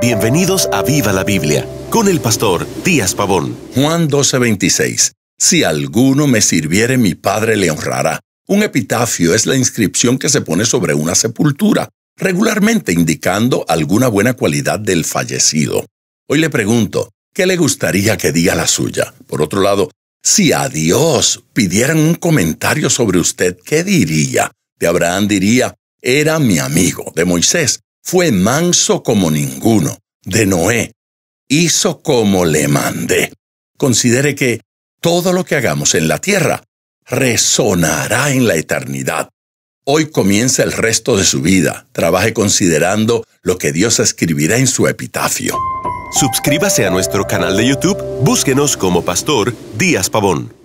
Bienvenidos a Viva la Biblia con el pastor Díaz Pavón. Juan 12:26. Si alguno me sirviere, mi Padre le honrará. Un epitafio es la inscripción que se pone sobre una sepultura, regularmente indicando alguna buena cualidad del fallecido. Hoy le pregunto, ¿qué le gustaría que diga la suya? Por otro lado, si a Dios pidieran un comentario sobre usted, ¿qué diría? De Abraham diría, era mi amigo. De Moisés, fue manso como ninguno, de Noé. Hizo como le mandé. Considere que todo lo que hagamos en la tierra resonará en la eternidad. Hoy comienza el resto de su vida. Trabaje considerando lo que Dios escribirá en su epitafio. Suscríbase a nuestro canal de YouTube, búsquenos como Pastor Díaz Pavón.